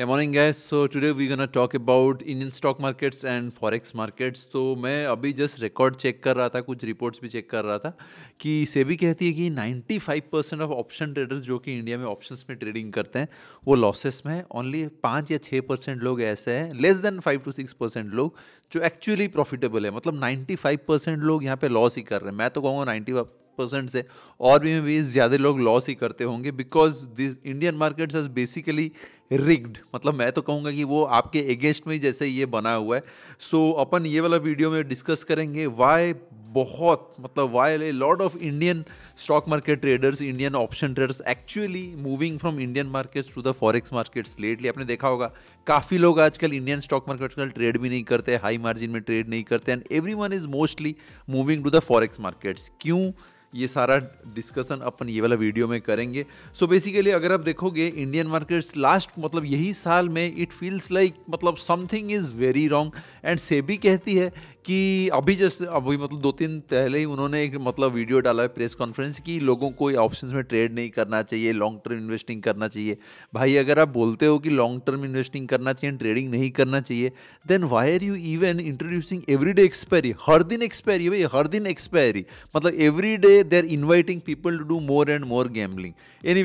है morning guys so today we gonna talk about Indian stock markets and forex markets तो मैं अभी just record check कर रहा था कुछ रिपोर्ट्स भी चेक कर रहा था कि सेबी कहती है कि 95 परसेंट ऑफ ऑप्शन ट्रेडर्स जो कि इंडिया में ऑप्शंस में ट्रेडिंग करते हैं वो लॉसेस में हैं ओनली पाँच या छः परसेंट लोग ऐसे हैं less than five to six percent लोग जो एक्चुअली प्रॉफिटेबल है मतलब नाइन्टी फाइव परसेंट लोग यहाँ पर लॉस ही कर रहे हैं मैं तो कहूँगा नाइन्टी परसेंट से और भी, भी ज़्यादा लोग लॉस ही करते होंगे because this Indian markets has basically rigged मतलब मैं तो कहूँगा कि वो आपके एगेंस्ट में जैसे ये बना हुआ है सो so, अपन ये वाला वीडियो में डिस्कस करेंगे वाई बहुत मतलब why a lot of Indian stock market traders Indian option traders actually moving from Indian markets to the forex markets lately आपने देखा होगा काफ़ी लोग आजकल इंडियन स्टॉक मार्केट का ट्रेड भी नहीं करते हाई मार्जिन में ट्रेड नहीं करते and everyone is mostly moving to the forex markets क्यों ये सारा डिस्कशन अपन ये वाला वीडियो में करेंगे सो so बेसिकली अगर आप देखोगे इंडियन मार्केट्स लास्ट मतलब यही साल में इट फील्स लाइक मतलब something is very wrong and SEBI कहती है कि अभी जस्ट अभी मतलब दो तीन पहले ही उन्होंने एक मतलब वीडियो डाला है प्रेस कॉन्फ्रेंस की लोगों को ऑप्शंस में ट्रेड नहीं करना चाहिए लॉन्ग टर्म इन्वेस्टिंग करना चाहिए भाई अगर आप बोलते हो कि लॉन्ग टर्म इन्वेस्टिंग करना चाहिए ट्रेडिंग नहीं करना चाहिए then why are you even introducing every day expiry हर दिन एक्सपायरी भाई हर दिन एक्सपायरी मतलब every day they are inviting people to do more and more gambling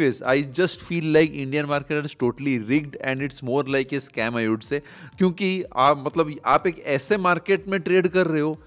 ways I just feel like Indian market is totally rigged and it's more like a scam I would say क्योंकि आप मतलब आप एक ऐसे market में trade कर रहे हो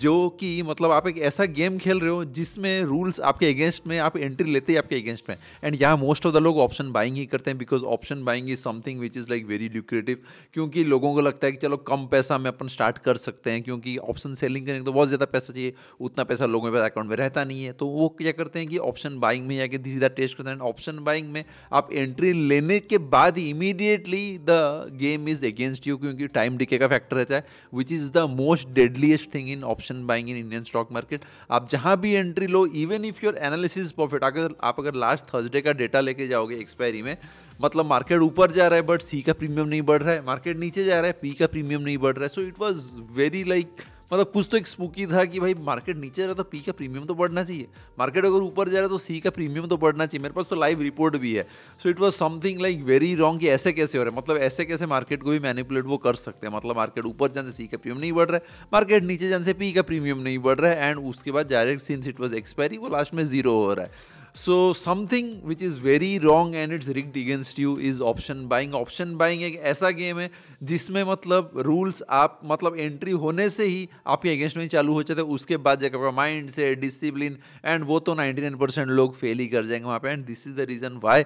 जो कि मतलब आप एक ऐसा गेम खेल रहे हो जिसमें रूल्स आपके अगेंस्ट में आप एंट्री लेते ही आपके अगेंस्ट में एंड यहाँ मोस्ट ऑफ द लोग ऑप्शन बाइंग ही करते हैं because option buying is something which is like very lucrative क्योंकि लोगों को लगता है कि चलो कम पैसा में अपन स्टार्ट कर सकते हैं क्योंकि ऑप्शन सेलिंग करने तो बहुत ज़्यादा पैसा चाहिए उतना पैसा लोगों के पास अकाउंट में रहता नहीं है तो वो क्या करते हैं कि ऑप्शन बाइंग में या जाके सीधा टेस्ट करते हैं एंड ऑप्शन बाइंग में आप एंट्री लेने के बाद immediately the game is against you क्योंकि टाइम डिके का फैक्टर रहता है which is the most deadliest thing in option buying in Indian stock market आप जहाँ भी एंट्री लो even if your analysis profit अगर आप अगर लास्ट थर्सडे का डेटा लेके जाओगे एक्सपायरी में मतलब मार्केट ऊपर जा रहा है बट सी का प्रीमियम नहीं बढ़ रहा है मार्केट नीचे जा रहा है पी का प्रीमियम नहीं बढ़ रहा है so it was very like मतलब कुछ तो एक स्पूकी था कि भाई मार्केट नीचे जा रहा तो पी का प्रीमियम तो बढ़ना चाहिए मार्केट अगर ऊपर जा रहा तो सी का प्रीमियम तो बढ़ना चाहिए मेरे पास तो लाइव रिपोर्ट भी है so it was something like very wrong कि ऐसे कैसे हो रहा है मतलब ऐसे कैसे मार्केट को भी मैनिपुलेट वो कर सकते हैं मतलब मार्केट ऊपर जाने से सी का प्रीमियम नहीं बढ़ रहा है मार्केट नीचे जाने से पी का प्रीमियम नहीं बढ़ रहा है एंड उसके बाद direct since it was expiry वो लास्ट में जीरो हो रहा है so something which is very wrong and it's rigged against you is option buying option buying एक ऐसा गेम है जिसमें मतलब रूल्स आप मतलब एंट्री होने से ही आपके अगेंस्ट में चालू हो जाते हैं उसके बाद जाकर माइंड से डिसिप्लिन एंड वो तो नाइन परसेंट लोग फेल ही कर जाएंगे वहाँ पे and this is the reason why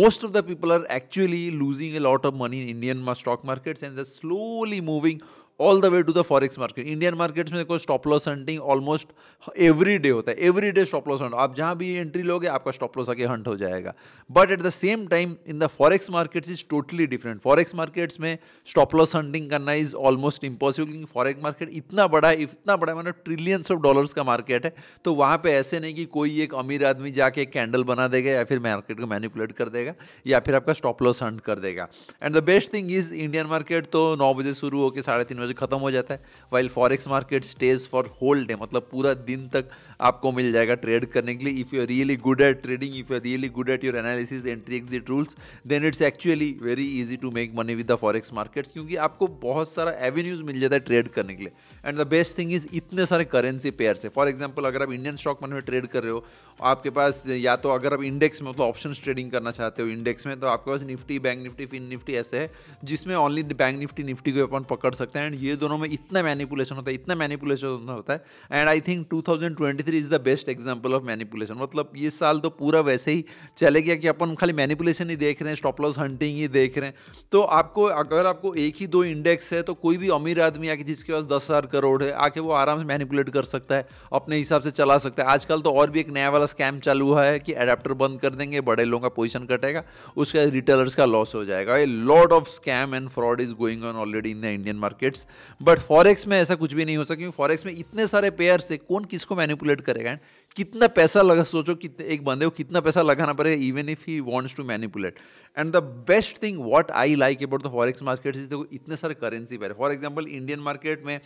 most of the people are actually losing a lot of money in Indian stock markets and the slowly moving all the way to the forex market Indian markets में देखो stop loss hunting almost every day होता है every day stop loss hunt आप जहाँ भी entry लोगे आपका stop loss आके हंट हो जाएगा but at the same time in the forex markets is totally different forex markets में स्टॉप लॉस हंटिंग करना इज ऑलमोस्ट इम्पॉसिबल क्योंकि फॉरेक्स मार्केट इतना बड़ा है इतना बड़ा मतलब ट्रिलियंस ऑफ डॉलर्स का मार्केट है तो वहाँ पर ऐसे नहीं कि कोई एक अमीर आदमी जाके कैंडल बना देगा या फिर मार्केट को मैनिपुलेट कर देगा या फिर आपका स्टॉप लॉस हंट कर देगा and the best thing is Indian market तो नौ बजे शुरू होकर साढ़े तीन बजे में जो खत्म हो जाता है while forex market stays for whole day मतलब पूरा दिन तक आपको मिल जाएगा ट्रेड करने के लिए if you are really good at trading if you are really good at your analysis entry exit rules then it's actually very easy to make money with the forex markets क्योंकि आपको बहुत सारा avenues मिल जाता है trade करने के लिए and the best thing is इतने सारे करेंसी पेयर से फॉर एग्जाम्पल अगर आप इंडियन स्टॉक मार्केट में ट्रेड कर रहे हो आपके पास या तो अगर आप इंडेक्स में मतलब ऑप्शन ट्रेडिंग करना चाहते हो इंडेक्स में तो आपके पास Nifty bank Nifty fin Nifty ऐसे है जिसमें ओनली बैंक निफ्टी निफ्टी को अपन पकड़ सकते हैं ये दोनों में इतना मैनिपुलेशन होता है इतना मैनिपुलेशन होता है and I think 2023 is the best example of manipulation मतलब ये साल तो पूरा वैसे ही चले गया कि अपन खाली मैनिपुलेशन ही देख रहे हैं स्टॉप लॉस हंटिंग ही देख रहे हैं तो आपको अगर आपको एक ही दो इंडेक्स है तो कोई भी अमीर आदमी आके जिसके पास दस हज़ार करोड़ है आके वो आराम से मैनिपुलेट कर सकता है अपने हिसाब से चला सकता है आजकल तो और भी एक नया वाला स्कैम चालू हुआ है कि अडाप्टर बंद कर देंगे बड़े लोगों का पोजिशन कटेगा बाद रिटेलर्स का लॉस हो जाएगा ये lot of scam and fraud is going on already in the Indian markets but forex में ऐसा कुछ भी नहीं हो सकता क्योंकि फॉरेक्स में इतने सारे पेयर से कौन किसको मैनिपुलेट करेगा एंड कितना पैसा लगा सोचो कितने एक बंदे को कितना पैसा लगाना पड़ेगा even if he wants to manipulate and the best thing what I like about the forex market is देखो इतने सारे करेंसी पर फॉर एग्जांपल इंडियन मार्केट में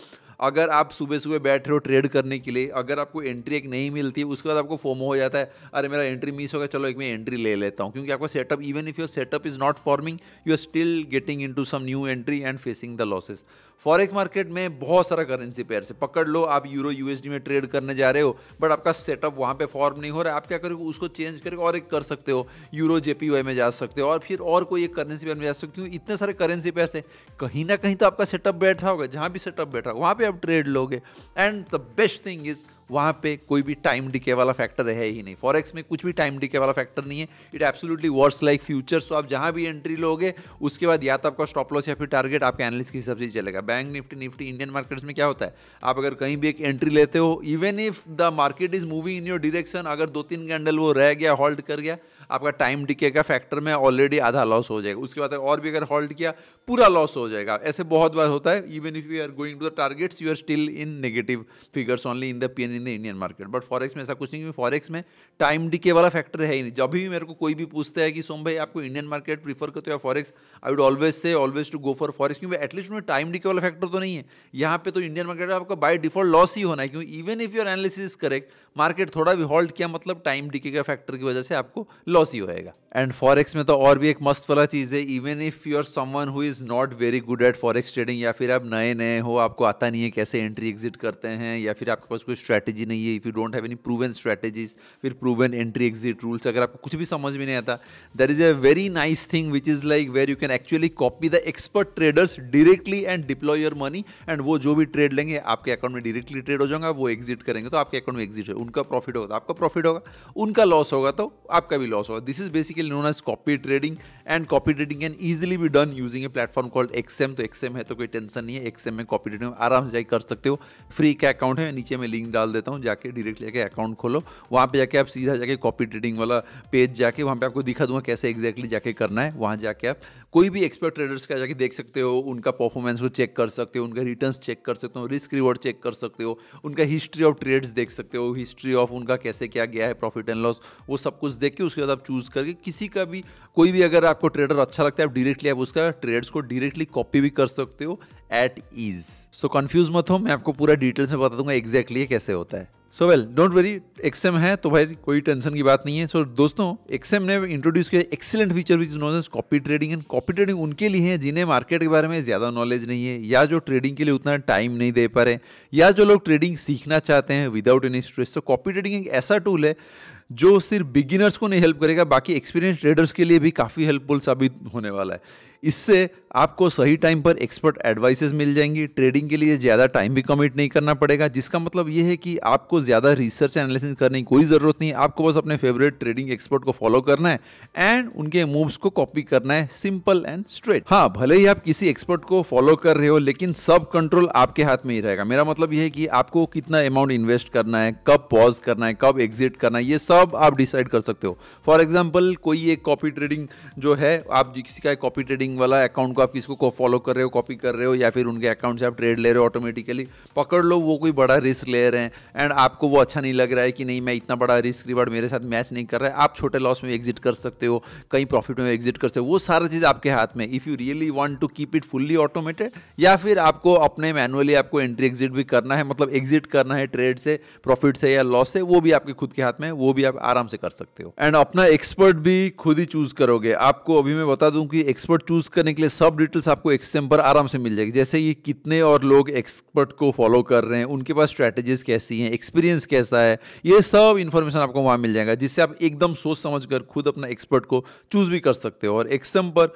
अगर आप सुबह सुबह बैठ रहे हो ट्रेड करने के लिए अगर आपको एंट्री एक नहीं मिलती उसके बाद आपको फोमो हो जाता है अरे मेरा एंट्री मिस हो गया चलो एक मैं एंट्री ले लेता हूँ क्योंकि आपका setup even if your setup is not forming you are still getting in some new entry and facing the losses forex market में बहुत सारा करेंसी पेयर से पकड़ लो आप यूरो यूएसडी में ट्रेड करने जा रहे हो बट आपका सेट सेटअप वहाँ पे फॉर्म नहीं हो रहा है आप क्या करोगे उसको चेंज करके और एक कर सकते हो यूरो जे में जा सकते हो और फिर और कोई एक करेंसी पेयर में जा सकते हो क्योंकि इतने सारे करेंसी पेयर थे कहीं ना कहीं तो आपका सेटअप बैठ रहा होगा जहाँ भी सेटअप बैठ रहा होगा वहाँ पर आप ट्रेड लोगे and the best thing is वहाँ पे कोई भी टाइम डिके वाला फैक्टर है ही नहीं फॉरेक्स में कुछ भी टाइम डिके वाला फैक्टर नहीं है it absolutely worse like future so आप जहाँ भी एंट्री लोगे उसके बाद या तो आपका स्टॉप लॉस या फिर टारगेट आपके एनालिस्ट के हिसाब से चलेगा bank Nifty Nifty Indian markets में क्या होता है आप अगर कहीं भी एक एंट्री लेते हो even if the market is moving in your direction अगर दो तीन कैंडल वो रह गया होल्ड कर गया आपका टाइम डिके का फैक्टर में ऑलरेडी आधा लॉस हो जाएगा उसके बाद और भी अगर होल्ड किया पूरा लॉस हो जाएगा ऐसे बहुत बार होता है even if you are going to the targets you are still in negative figures only in the P N in the Indian market but forex में ऐसा कुछ नहीं क्योंकि फॉरेक्स में टाइम डीके वाला फैक्टर है ही नहीं जब भी मेरे को कोई भी पूछता है कि सोम भाई आपको इंडियन मार्केट प्रीफर करते हो या forex I would always say always to go for forex क्योंकि एटलीस्ट में टाइम डीके वाला फैक्टर तो नहीं है यहाँ पे तो इंडियन मार्केट आपका बाय डिफॉल्ट लॉस ही होना है क्योंकि even if your analysis correct market थोड़ा भी हॉल्ट किया मतलब टाइम डीके का फैक्टर की वजह से आपको लॉस ही होएगा एंड फॉरेक्स में तो और भी एक मस्त वाला चीज़ है even if you are someone who is not very good at forex trading या फिर आप नए नए हो आपको आता नहीं है कैसे एंट्री एग्जिट करते हैं या फिर आपके पास कोई स्ट्रैटेजी स्ट्रैटेजी नहीं है if you don't have any proven strategies फिर प्रूवन एंट्री एग्जिट रूल्स अगर आपको कुछ भी समझ में नहीं आता there is a very nice thing which is like where you can actually copy the expert traders directly and deploy your money and वो जो भी ट्रेड लेंगे आपके अकाउंट में डायरेक्टली ट्रेड हो जाएगा वो एग्जिट करेंगे तो आपके अकाउंट में एग्जिट है उनका प्रॉफिट होगा तो आपका प्रॉफिट होगा उनका लॉस होगा तो आपका भी लॉस होगा this is basically known as copy trading and copy trading can easily be done using a platform called XM तो एक्सएम है तो कोई टेंशन नहीं है एक्सएम में कॉपी ट्रेडिंग आराम से जाए कर सकते हो फ्री का अकाउंट है नीचे में लिंक डाल डाल देता हूँ जाके डायरेक्ट जाके अकाउंट खोलो वहाँ पे जाके आप सीधा जाके कॉपी ट्रेडिंग वाला पेज जाके वहाँ पे आपको दिखा दूंगा कैसे एग्जैक्टली जाके करना है वहाँ जाके आप कोई भी एक्सपर्ट ट्रेडर्स का जाके देख सकते हो उनका परफॉर्मेंस को चेक कर सकते हो उनका रिटर्न चेक कर सकते हो रिस्क रिवॉर्ड चेक कर सकते हो उनका हिस्ट्री ऑफ ट्रेड्स देख सकते हो हिस्ट्री ऑफ उनका कैसे क्या गया है प्रॉफिट एंड लॉस वो सब कुछ देख के उसके बाद आप चूज़ करके किसी का भी कोई भी अगर आपको ट्रेडर अच्छा लगता है आप डायरेक्टली आप उसका ट्रेड्स को डायरेक्टली कॉपी भी कर सकते हो एट ईज़ सो कन्फ्यूज मत हो मैं आपको पूरा डिटेल्स में बता दूंगा एग्जैक्टली कैसे होता है so well don't worry XM है तो भाई कोई टेंशन की बात नहीं है सो so, दोस्तों एक्सएम ने इंट्रोड्यूस किया excellent feature which known as copy trading and copy trading उनके लिए है जिन्हें मार्केट के बारे में ज़्यादा नॉलेज नहीं है या जो ट्रेडिंग के लिए उतना टाइम नहीं दे पा रहे या जो लोग ट्रेडिंग सीखना चाहते हैं विदाउट एनी स्ट्रेस तो कॉपी ट्रेडिंग एक ऐसा टूल है जो सिर्फ बिगिनर्स को नहीं हेल्प करेगा बाकी एक्सपीरियंस ट्रेडर्स के लिए भी काफ़ी हेल्पफुल साबित होने वाला है इससे आपको सही टाइम पर एक्सपर्ट एडवाइसेस मिल जाएंगी ट्रेडिंग के लिए ज़्यादा टाइम भी कमिट नहीं करना पड़ेगा जिसका मतलब ये है कि आपको ज़्यादा रिसर्च एनालिसिस करने की कोई ज़रूरत नहीं आपको बस अपने फेवरेट ट्रेडिंग एक्सपर्ट को फॉलो करना है एंड उनके मूव्स को कॉपी करना है सिंपल एंड स्ट्रेट हाँ भले ही आप किसी एक्सपर्ट को फॉलो कर रहे हो लेकिन सब कंट्रोल आपके हाथ में ही रहेगा मेरा मतलब यह है कि आपको कितना अमाउंट इन्वेस्ट करना है कब पॉज करना है कब एग्जिट करना है ये सब आप डिसाइड कर सकते हो फॉर एग्जाम्पल कोई एक कॉपी ट्रेडिंग जो है आप किसी का कॉपी ट्रेडिंग ट्रेडिंग वाला अकाउंट को आप किसको को फॉलो कर रहे हो कॉपी कर रहे हो या फिर उनके अकाउंट से आप ट्रेड ले रहे हो ऑटोमेटिकली पकड़ लो वो कोई बड़ा रिस्क ले रहे हैं एंड आपको वो अच्छा नहीं लग रहा है कि नहीं मैं इतना बड़ा रिस्क रिवार्ड मेरे साथ मैच नहीं कर रहा है आप छोटे लॉस में एग्जिट कर सकते हो कहीं प्रॉफिट में एग्जिट कर सकते हो वो सारा चीज़ आपके हाथ में if you really want to keep it fully automated या फिर आपको अपने मैनुअली आपको एंट्री एग्जिट भी करना है मतलब एग्जिट करना है ट्रेड से प्रॉफिट से या लॉस से वो भी आपके खुद के हाथ में वो भी आप आराम से कर सकते हो एंड अपना एक्सपर्ट भी खुद ही चूज करोगे आपको अभी मैं बता दूं कि एक्सपर्ट चूज चूज करने के लिए सब डिटेल्स आपको एक्सएम पर आराम से मिल जाएगी जैसे ये कितने और लोग एक्सपर्ट को फॉलो कर रहे हैं उनके पास स्ट्रैटेजीज कैसी हैं एक्सपीरियंस कैसा है ये सब इन्फॉर्मेशन आपको वहाँ मिल जाएगा जिससे आप एकदम सोच समझ कर खुद अपना एक्सपर्ट को चूज भी कर सकते हो और एक्सएम पर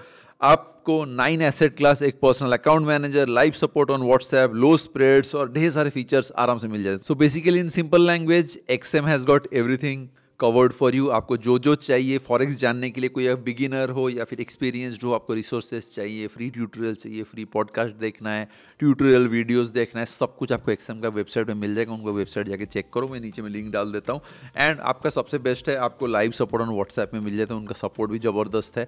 आपको नाइन एसेट क्लास एक personal account manager live support on WhatsApp low spreads और ढेर सारे फीचर्स आराम से मिल जाते so basically in simple language XM has got everything covered for you आपको जो जो चाहिए फॉरेक्स जानने के लिए कोई आप बिगिनर हो या फिर एक्सपीरियंसड हो आपको रिसोर्सेज चाहिए फ्री ट्यूटोरियल चाहिए फ्री पॉडकास्ट देखना है ट्यूटोरियल वीडियोस देखना है सब कुछ आपको एक्सएम का वेबसाइट में मिल जाएगा उनका वेबसाइट जाके चेक करो मैं नीचे में लिंक डाल देता हूँ एंड आपका सबसे बेस्ट है आपको लाइव सपोर्ट ऑन व्हाट्सएप में मिल जाता है उनका सपोर्ट भी ज़बरदस्त है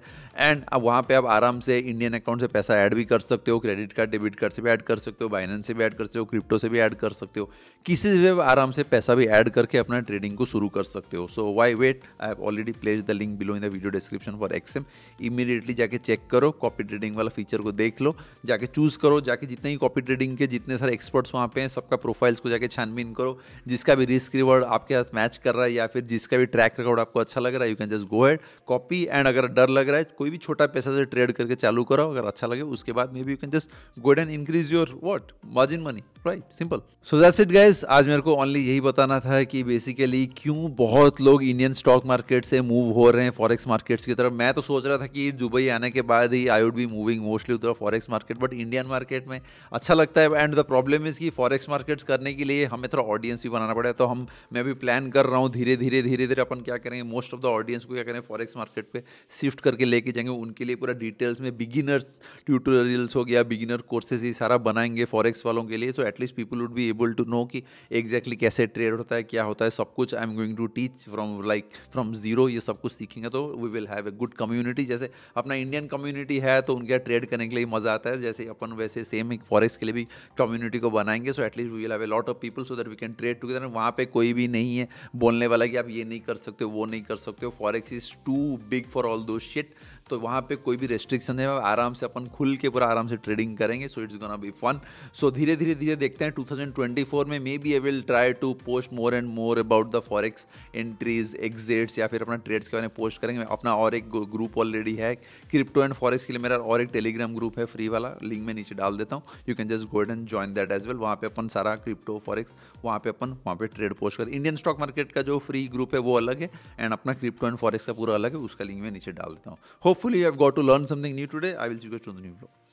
एंड वहाँ पर आप आराम से इंडियन अकाउंट से पैसा ऐड भी कर सकते हो क्रेडिट कार्ड डेबिट कार्ड से भी ऐड कर सकते हो बाइनेंस से भी ऐड कर सकते हो क्रिप्टो से भी ऐड कर सकते हो किसी से भी आराम से पैसा भी ऐड करके अपना ट्रेडिंग को शुरू कर सकते हो so why wait I have already place the link below in the video description for XM immediately जाके चेक करो कॉपी ट्रेडिंग वाला फीचर को देख लो जाके चूज़ करो जाके जितने ही कॉपी ट्रेडिंग के जितने सारे एक्सपर्ट्स वहाँ पे हैं सबका प्रोफाइल्स को जाके छानबीन करो जिसका भी रिस्क रिवॉर्ड आपके साथ मैच कर रहा है या फिर जिसका भी ट्रैक रिकॉर्ड आपको अच्छा लग रहा है you can just go ahead copy and अगर डर लग रहा है कोई भी छोटा पैसा से ट्रेड करके चालू करो अगर अच्छा लगे उसके बाद maybe you can just go and increase your what margin money right simple so that's it guys आज मेरे को ओनली यही बताना था कि बेसिकली क्यों बहुत लोग इंडियन स्टॉक मार्केट से मूव हो रहे हैं फॉरेक्स मार्केट्स की तरफ मैं तो सोच रहा था कि दुबई आने के बाद ही I would be moving mostly उधर forex market but Indian market में अच्छा लगता है एंड द प्रॉब्लम इज़ कि फॉरेक्स मार्केट्स करने के लिए हमें थोड़ा ऑडियंस भी बनाना पड़ा है तो हम मैं भी प्लान कर रहा हूँ धीरे धीरे धीरे धीरे अपन क्या करेंगे मोस्ट ऑफ द ऑडियंस को क्या करें फॉरेक्स मार्केट पर शिफ्ट करके लेके जाएंगे उनके लिए पूरा डिटेल्स में बिगिनर्स ट्यूटोरियल्स हो गया बिगिनर कोर्सेज ये सारा बनाएंगे फॉरेक्स वालों के लिए so at least people would be able to know कि एग्जैक्टली कैसे ट्रेड होता है क्या होता है सब कुछ I am going to teach from like from zero ये सब कुछ सीखेंगे तो we will have a good community जैसे अपना इंडियन कम्युनिटी है तो उनके ट्रेड करने के लिए मज़ा आता है जैसे अपन वैसे सेम एक फॉरेक्स के लिए भी कम्युनिटी को बनाएंगे so at least we will have a lot of people so that we can trade together वहाँ पे कोई भी नहीं है बोलने वाला कि आप ये नहीं कर सकते हो वो नहीं कर सकते हो forex is too big for all though shit तो वहाँ पे कोई भी रेस्ट्रिक्शन है आराम से अपन खुल के पूरा आराम से ट्रेडिंग करेंगे so it's gonna be fun so धीरे धीरे धीरे देखते हैं 2024 में maybe I will try to post more and more about the forex entries exits या फिर अपना ट्रेड्स के बारे में पोस्ट करेंगे अपना और एक ग्रुप ऑलरेडी है क्रिप्टो एंड फॉरेक्स के लिए मेरा और एक टेलीग्राम ग्रुप है फ्री वाला लिंक मैं नीचे डाल देता हूँ you can just go and join that as well वहाँ पे अपन सारा क्रिप्टो फॉरेक्स वहाँ पे अपन वहाँ पे ट्रेड पोस्ट कर इंडियन स्टॉक मार्केट का जो फ्री ग्रुप है वो अलग है एंड अपना क्रिप्टो एंड फॉरेक्स का पूरा अलग है उसका लिंक मैं नीचे डाल देता हूँ hope hopefully you have got to learn something new today. I will see you guys on the new vlog.